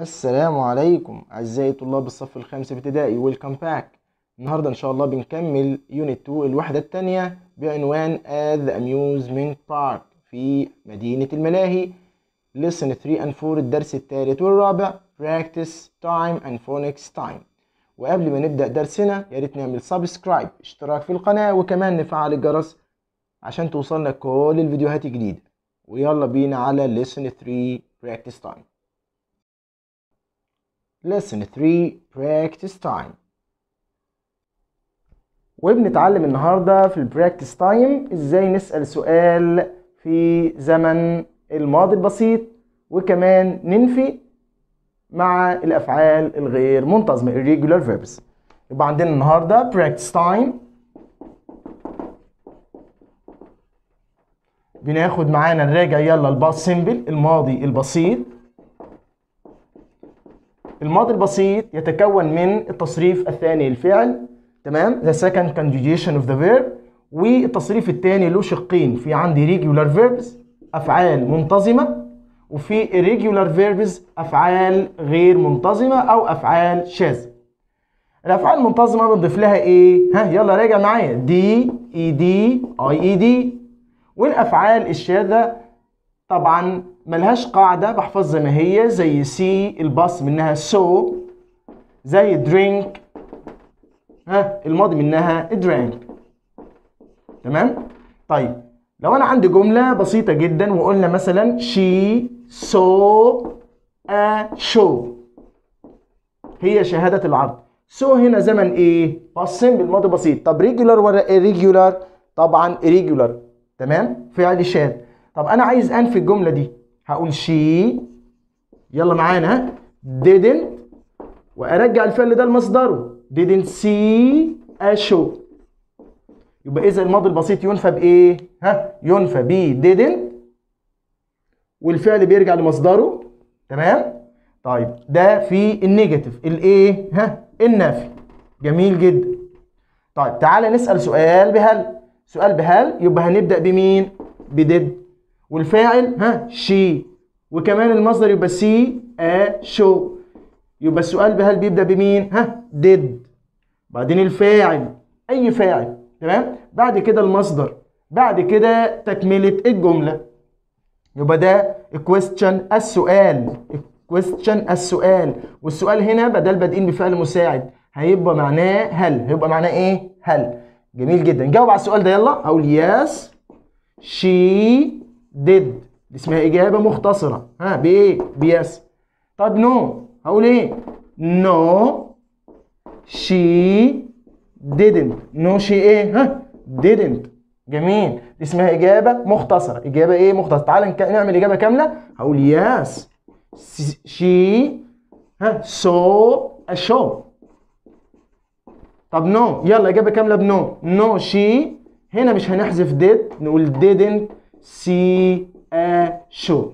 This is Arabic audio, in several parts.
السلام عليكم اعزائي طلاب الصف الخامس ابتدائي ويلكم باك النهارده ان شاء الله بنكمل يونت 2 الوحده الثانيه بعنوان ذا اميوزمنت بارك في مدينه الملاهي ليسن 3 اند 4 الدرس الثالث والرابع practice time and phonics time وقبل ما نبدا درسنا يا ريت نعمل سبسكرايب اشتراك في القناه وكمان نفعل الجرس عشان توصلنا كل الفيديوهات الجديده ويلا بينا على ليسن 3 practice time Lesson 3 Practice Time وبنتعلم النهاردة في البراكتس تايم ازاي نسأل سؤال في زمن الماضي البسيط وكمان ننفي مع الأفعال الغير منتظمة irregular verbs يبقى عندنا النهاردة practice time بناخد معانا نراجع يلا الباست سيمبل الماضي البسيط الماضي البسيط يتكون من التصريف الثاني للفعل تمام the second conjugation of the verb والتصريف الثاني له شقين في عندي regular verbs افعال منتظمه وفي irregular verbs افعال غير منتظمه او افعال شاذه الافعال المنتظمه بنضيف لها ايه ها يلا راجع معايا دي اي دي اي اي دي والافعال الشاذه طبعا ملهاش قاعدة بحفظها زي ما هي زي سي الباص منها سو زي درينك ها الماضي منها درينك تمام طيب لو انا عندي جمله بسيطه جدا وقلنا مثلا شي سو ا شو هي شهاده العرض سو هنا زمن ايه باصين بالماضي بسيط طب ريجولار ولا ايريجولار؟ طبعا ايريجولار تمام فعل شاذ طب انا عايز انفي الجمله دي هقول شي يلا معانا didn't وارجع الفعل ده لمصدره didn't see a show يبقى اذا الماضي البسيط ينفى بايه ها ينفى ب didn't والفعل بيرجع لمصدره تمام طيب ده في النيجاتيف الايه ها النفي جميل جدا طيب تعالى نسال سؤال بهل سؤال بهل يبقى هنبدا بمين بديد والفاعل ها شي وكمان المصدر يبقى سي ا شو يبقى السؤال بهل بيبدا بمين ها ديد بعدين الفاعل اي فاعل تمام بعد كده المصدر بعد كده تكمله الجمله يبقى ده الكويستشن السؤال الكويستشن السؤال والسؤال هنا بدل بادئين بفعل مساعد هيبقى معناه هل هيبقى معناه ايه هل جميل جدا جاوب على السؤال ده يلا اقول يس شي ديد دي اسمها اجابه مختصره ها بايه بيس طب نو هقول ايه نو شي didn't نو شي ايه ها didn't جميل دي اسمها اجابه مختصره اجابه ايه مختصره تعال نعمل اجابه كامله هقول يس شي ها سو اشو طب نو يلا اجابه كامله بنو نو شي هنا مش هنحذف ديد نقول didn't سي ا شو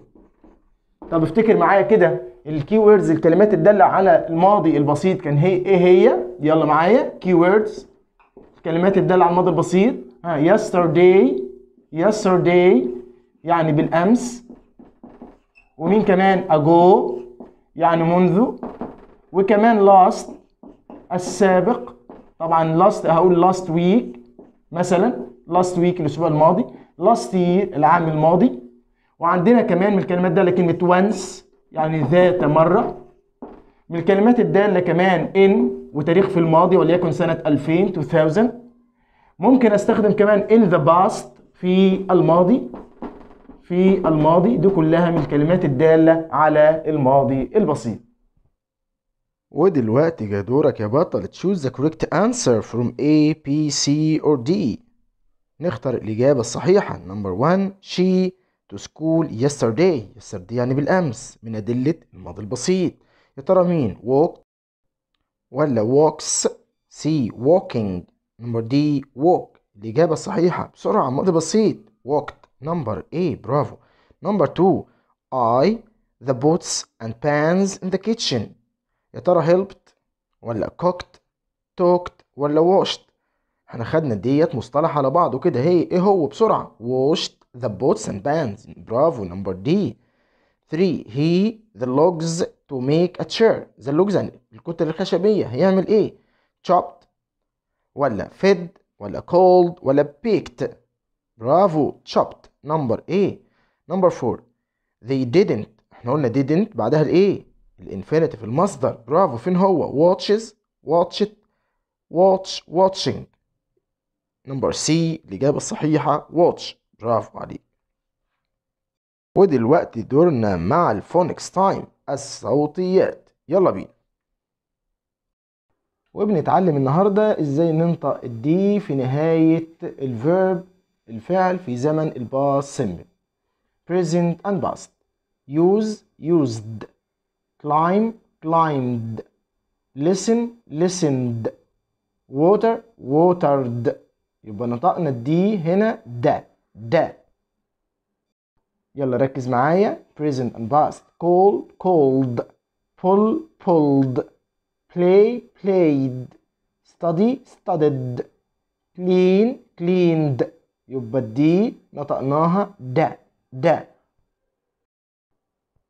طب افتكر معايا كده الكي ووردز الكلمات الداله على الماضي البسيط كان هي ايه هي يلا معايا كي ووردز الكلمات الداله على الماضي البسيط ها يسترداي يسترداي يعني بالامس ومين كمان اجو يعني منذ وكمان لاست السابق طبعا لاست هقول لاست ويك مثلا لاست ويك الاسبوع الماضي last year العام الماضي وعندنا كمان من الكلمات ده كلمة once يعني ذات مرة من الكلمات الدالة كمان in وتاريخ في الماضي وليكن سنة 2000 2000 ممكن استخدم كمان in the past في الماضي في الماضي دي كلها من الكلمات الدالة على الماضي البسيط ودلوقتي جا دورك يا بطل تشوز the correct answer from A, B, C or D نختار الإجابة الصحيحة نمبر 1 she to school yesterday yesterday يعني بالأمس من أدلة الماضي البسيط يا ترى مين walked ولا walks C walking نمبر دي walk الإجابة الصحيحة بسرعة ماضي بسيط walked نمبر A برافو نمبر 2 I the boots and pans in the kitchen يا ترى helped ولا cooked talked ولا washed احنا خدنا ديت مصطلح على بعضه كده هي ايه هو بسرعة washed the boats and بانز برافو نمبر دي 3 هي the logs to make a chair the logs يعني الكتل الخشبية هيعمل ايه chopped ولا fed ولا cold ولا baked برافو chopped نمبر ايه نمبر 4 they didn't احنا قلنا didn't بعدها الايه الانفينيتيف المصدر برافو فين هو watches watch it watch watching نمبر سي الإجابة الصحيحة واتش برافو عليك ودلوقتي دورنا مع الفونكس تايم الصوتيات يلا بينا وبنتعلم النهاردة ازاي ننطق الدي في نهاية الفيرب الفعل في زمن الباص سيمبل present and past use used climb climbed listen listened water watered يبقى نطقنا الدي هنا دا دا يلا ركز معايا present and past call called pull pulled play played study studied clean cleaned يبقى الدي نطقناها دا دا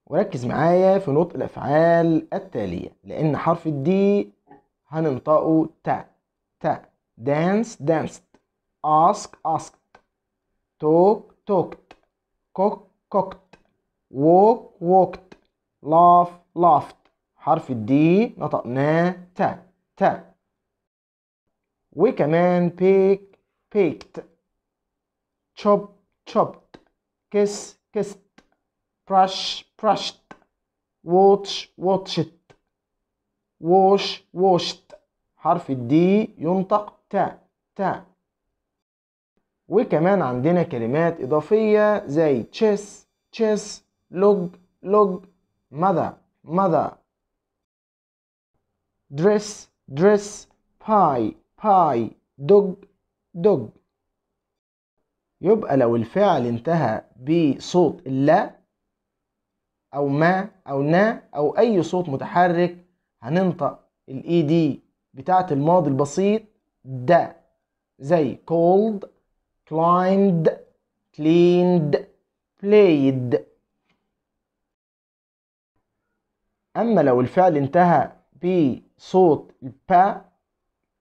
وركز معايا في نطق الأفعال التالية لأن حرف الدي هننطقه تا تا dance danced ask asked talk talked cook cooked walk walked laugh laughed حرف الدي نطقناه تا تا وكمان pick picked chop chopped kiss kissed brush brushed watch watched wash washed حرف الدي ينطق تا تا وكمان عندنا كلمات إضافية زي chess chess log log mother mother dress dress pie pie dog dog يبقى لو الفعل انتهى بصوت لا أو ما أو نا أو أي صوت متحرك هننطق الإي دي e بتاعة الماضي البسيط ده زي cold climbed cleaned played أما لو الفعل انتهى بصوت البا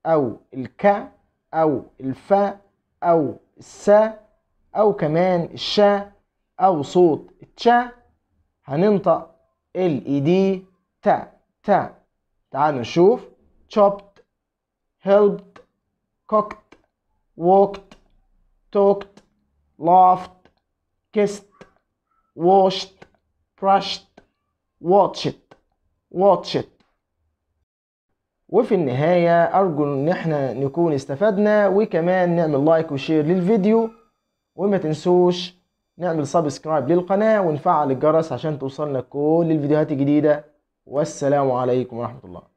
أو الكا أو الفا أو السا أو كمان الشا أو صوت التشا هننطق ال اي دي تا تا تعالوا نشوف chopped helped cooked walked talked, laughed, kissed, washed, brushed, watched, watched وفي النهاية أرجو إن احنا نكون استفدنا وكمان نعمل لايك وشير للفيديو وما تنسوش نعمل سبسكرايب للقناة ونفعل الجرس عشان توصلنا كل الفيديوهات الجديدة والسلام عليكم ورحمة الله